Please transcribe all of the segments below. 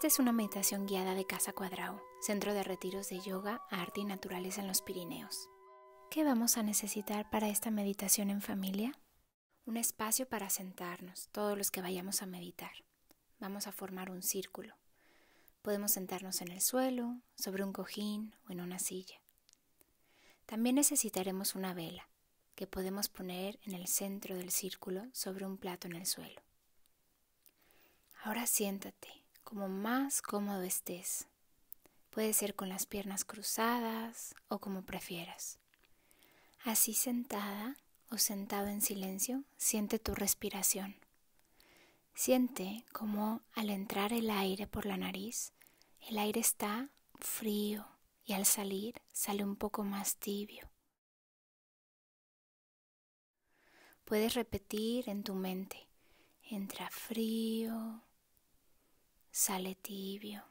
Esta es una meditación guiada de Casa Cuadrao, centro de retiros de yoga, arte y naturaleza en los Pirineos. ¿Qué vamos a necesitar para esta meditación en familia? Un espacio para sentarnos, todos los que vayamos a meditar. Vamos a formar un círculo. Podemos sentarnos en el suelo, sobre un cojín o en una silla. También necesitaremos una vela, que podemos poner en el centro del círculo sobre un plato en el suelo. Ahora siéntate como más cómodo estés. Puede ser con las piernas cruzadas o como prefieras. Así sentada o sentado en silencio, siente tu respiración. Siente como al entrar el aire por la nariz, el aire está frío y al salir sale un poco más tibio. Puedes repetir en tu mente, entra frío, sale tibio,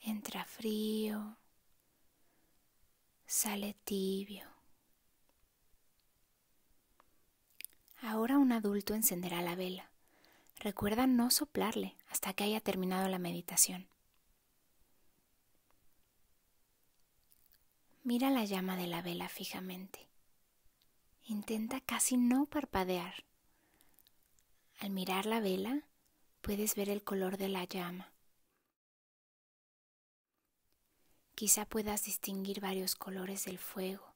entra frío, sale tibio. Ahora un adulto encenderá la vela. Recuerda no soplarle hasta que haya terminado la meditación. Mira la llama de la vela fijamente. Intenta casi no parpadear. Al mirar la vela, puedes ver el color de la llama. Quizá puedas distinguir varios colores del fuego.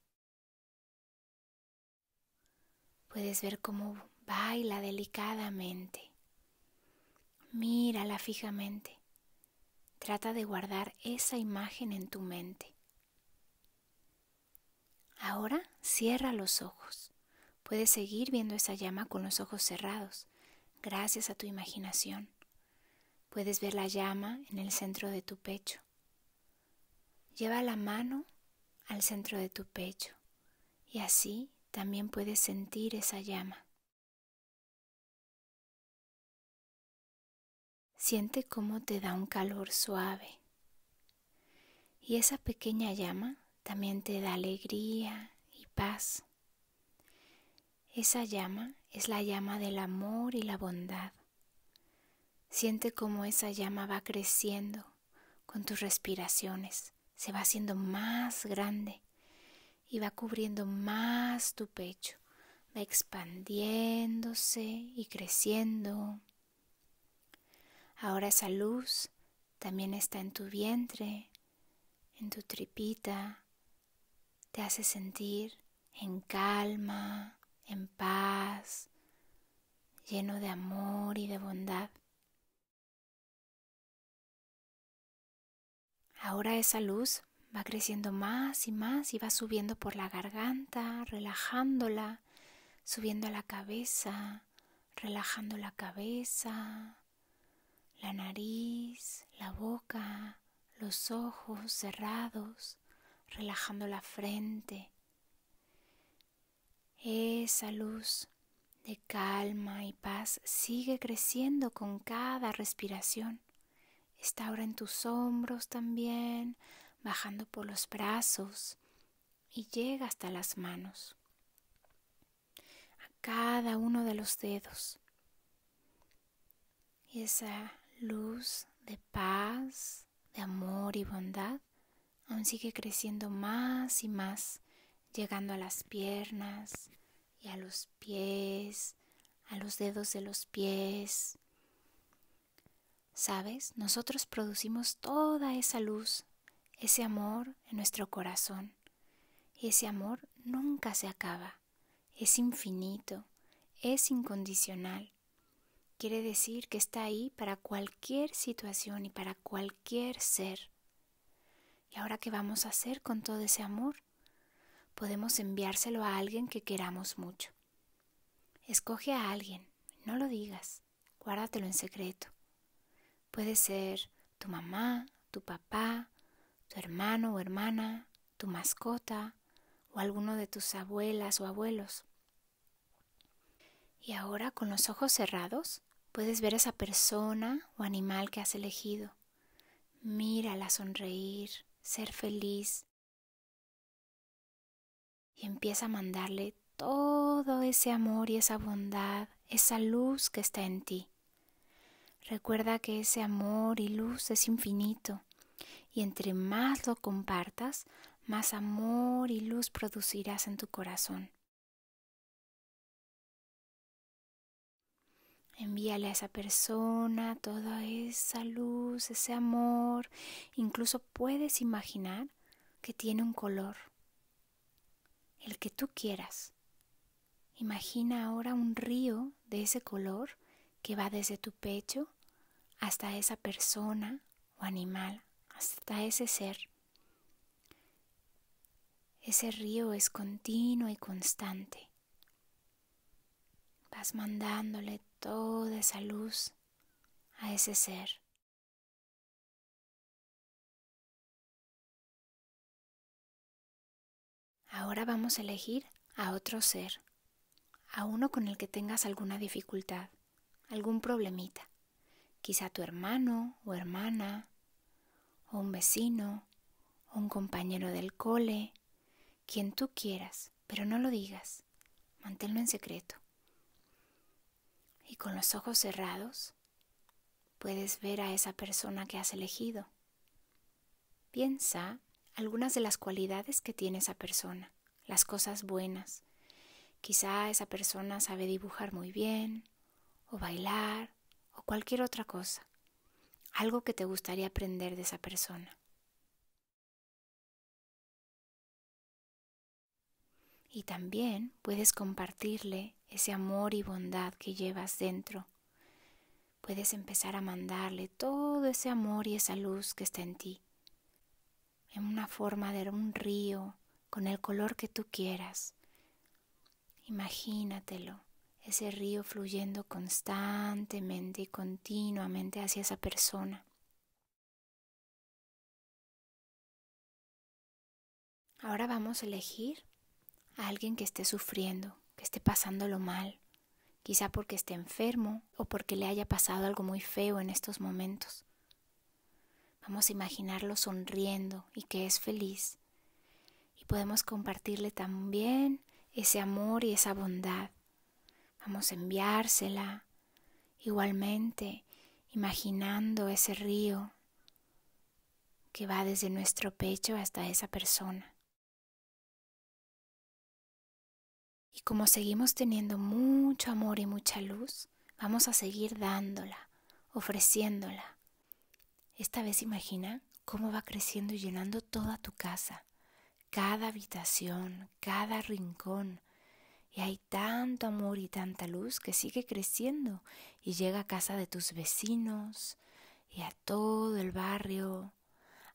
Puedes ver cómo baila delicadamente. Mírala fijamente. Trata de guardar esa imagen en tu mente. Ahora cierra los ojos. Puedes seguir viendo esa llama con los ojos cerrados gracias a tu imaginación. Puedes ver la llama en el centro de tu pecho. Lleva la mano al centro de tu pecho y así también puedes sentir esa llama. Siente cómo te da un calor suave. Y esa pequeña llama también te da alegría y paz. Esa llama es la llama del amor y la bondad. Siente cómo esa llama va creciendo con tus respiraciones, se va haciendo más grande y va cubriendo más tu pecho, va expandiéndose y creciendo. Ahora esa luz también está en tu vientre, en tu tripita, te hace sentir en calma, en paz, lleno de amor y de bondad. Ahora esa luz va creciendo más y más y va subiendo por la garganta, relajándola, subiendo a la cabeza, relajando la cabeza, la nariz, la boca, los ojos cerrados, relajando la frente, esa luz de calma y paz sigue creciendo con cada respiración. Está ahora en tus hombros también, bajando por los brazos y llega hasta las manos, a cada uno de los dedos. Y esa luz de paz, de amor y bondad aún sigue creciendo más y más llegando a las piernas y a los pies, a los dedos de los pies. ¿Sabes? Nosotros producimos toda esa luz, ese amor en nuestro corazón. Y ese amor nunca se acaba, es infinito, es incondicional. Quiere decir que está ahí para cualquier situación y para cualquier ser. ¿Y ahora qué vamos a hacer con todo ese amor? podemos enviárselo a alguien que queramos mucho. Escoge a alguien, no lo digas, guárdatelo en secreto. Puede ser tu mamá, tu papá, tu hermano o hermana, tu mascota o alguno de tus abuelas o abuelos. Y ahora con los ojos cerrados puedes ver esa persona o animal que has elegido. Mírala sonreír, ser feliz, y empieza a mandarle todo ese amor y esa bondad, esa luz que está en ti. Recuerda que ese amor y luz es infinito y entre más lo compartas, más amor y luz producirás en tu corazón. Envíale a esa persona toda esa luz, ese amor. Incluso puedes imaginar que tiene un color el que tú quieras. Imagina ahora un río de ese color que va desde tu pecho hasta esa persona o animal, hasta ese ser. Ese río es continuo y constante. Vas mandándole toda esa luz a ese ser. Ahora vamos a elegir a otro ser, a uno con el que tengas alguna dificultad, algún problemita, quizá tu hermano o hermana, o un vecino, o un compañero del cole, quien tú quieras, pero no lo digas, manténlo en secreto. Y con los ojos cerrados puedes ver a esa persona que has elegido. Piensa algunas de las cualidades que tiene esa persona, las cosas buenas. Quizá esa persona sabe dibujar muy bien, o bailar, o cualquier otra cosa, algo que te gustaría aprender de esa persona. Y también puedes compartirle ese amor y bondad que llevas dentro. Puedes empezar a mandarle todo ese amor y esa luz que está en ti en una forma de un río, con el color que tú quieras. Imagínatelo, ese río fluyendo constantemente y continuamente hacia esa persona. Ahora vamos a elegir a alguien que esté sufriendo, que esté pasándolo mal, quizá porque esté enfermo o porque le haya pasado algo muy feo en estos momentos. Vamos a imaginarlo sonriendo y que es feliz. Y podemos compartirle también ese amor y esa bondad. Vamos a enviársela igualmente, imaginando ese río que va desde nuestro pecho hasta esa persona. Y como seguimos teniendo mucho amor y mucha luz, vamos a seguir dándola, ofreciéndola esta vez imagina cómo va creciendo y llenando toda tu casa, cada habitación, cada rincón. Y hay tanto amor y tanta luz que sigue creciendo y llega a casa de tus vecinos y a todo el barrio,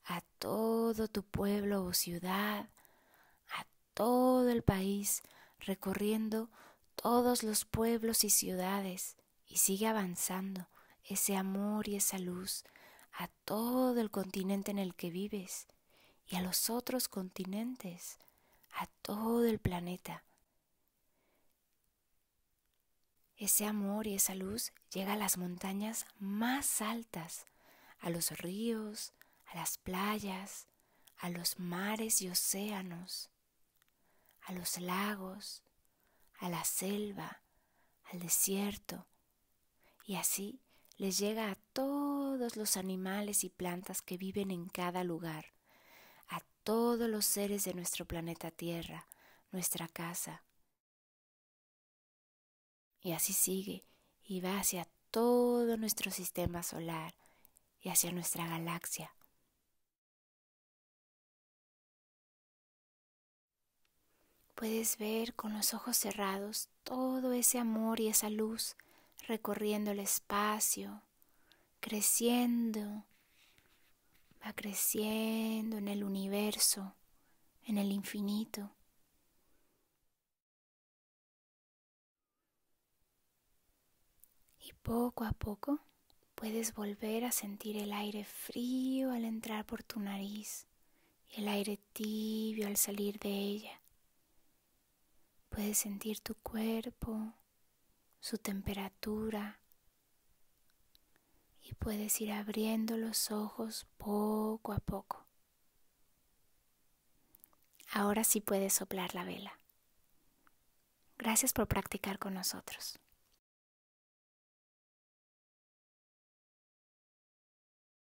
a todo tu pueblo o ciudad, a todo el país, recorriendo todos los pueblos y ciudades y sigue avanzando ese amor y esa luz a todo el continente en el que vives y a los otros continentes, a todo el planeta. Ese amor y esa luz llega a las montañas más altas, a los ríos, a las playas, a los mares y océanos, a los lagos, a la selva, al desierto, y así les llega a todo todos los animales y plantas que viven en cada lugar, a todos los seres de nuestro planeta Tierra, nuestra casa. Y así sigue, y va hacia todo nuestro sistema solar y hacia nuestra galaxia. Puedes ver con los ojos cerrados todo ese amor y esa luz recorriendo el espacio, creciendo, va creciendo en el universo, en el infinito. Y poco a poco puedes volver a sentir el aire frío al entrar por tu nariz y el aire tibio al salir de ella. Puedes sentir tu cuerpo, su temperatura, y puedes ir abriendo los ojos poco a poco. Ahora sí puedes soplar la vela. Gracias por practicar con nosotros.